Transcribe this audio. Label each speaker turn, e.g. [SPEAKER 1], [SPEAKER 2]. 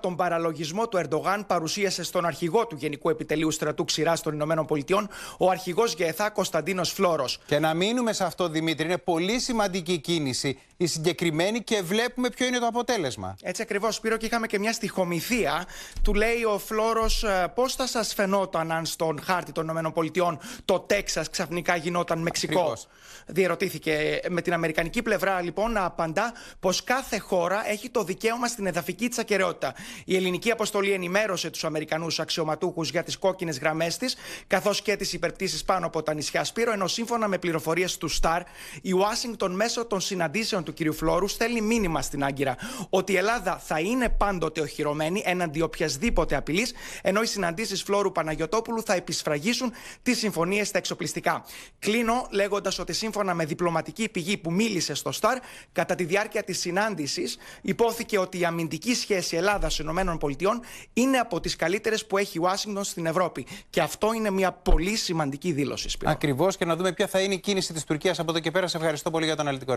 [SPEAKER 1] τον παραλογισμό του Ερντογάν παρουσίασε στον αρχηγό του Γενικού Επιτελείου Στρατού Ξηρά των Ηνωμένων Πολιτειών,
[SPEAKER 2] ο αρχηγός Γεεθά Κωνσταντίνο Φλόρο. Και να μείνουμε σε αυτό, Δημήτρη. Είναι πολύ σημαντική κίνηση η συγκεκριμένη και βλέπουμε ποιο είναι το αποτέλεσμα.
[SPEAKER 1] Έτσι ακριβώς, Σπύρο, και είχαμε και μια στοιχομηθεία. Του λέει ο Φλόρο ε, πώς θα σας φαινόταν αν στον χάρτη των Ηνωμένων Πολιτειών το Τέξας ξαφνικά γινόταν Μεξικό. Ακριβώς. Διερωτήθηκε ε, με την Αμερικανική πλευρά λοιπόν να απαντά πως κάθε χώρα έχει το δικαίωμα στην εδαφική της ακαιρεότητα. Η ελληνική αποστολή ενημέρωσε τους Αμερικανούς αξιωματούχους για τις κόκκινες γραμμές της, καθώς και τις υπερπτήσεις πάνω από τα νησιά Σπύρο, ενώ σύμφωνα με πληροφορίες του Σταρ, η Ουάσιγκτον μέσω των συναντήσεων του κ. Φλόρου στέλνει μήνυμα στην Άγκυρα ότι η Ελλάδα θα είναι πάντοτε οχυρωμένη εναντί οποιασδήποτε απειλής, ενώ οι συναντήσεις Φλόρου Παναγιοτόπουλου θα επισφραγίσουν τις συμφωνίες στα εξοπλιστικά. Κλείνω λέγοντας ότι σύμφωνα με διπλωματική πηγή που μίλησε στο Σταρ, κατά τη διάρκεια της συνάντησης υπόθηκε ότι η αμυντική σχέση Ελλάδα ομάδα των ΗΠΑ είναι από τις καλύτερες που έχει η Ουάσιγκτον στην Ευρώπη. Και αυτό είναι μια πολύ σημαντική δήλωση.
[SPEAKER 2] Ακριβώς και να δούμε ποια θα είναι η κίνηση της Τουρκίας από εδώ και πέρα. Σε ευχαριστώ πολύ για το αναλυτικό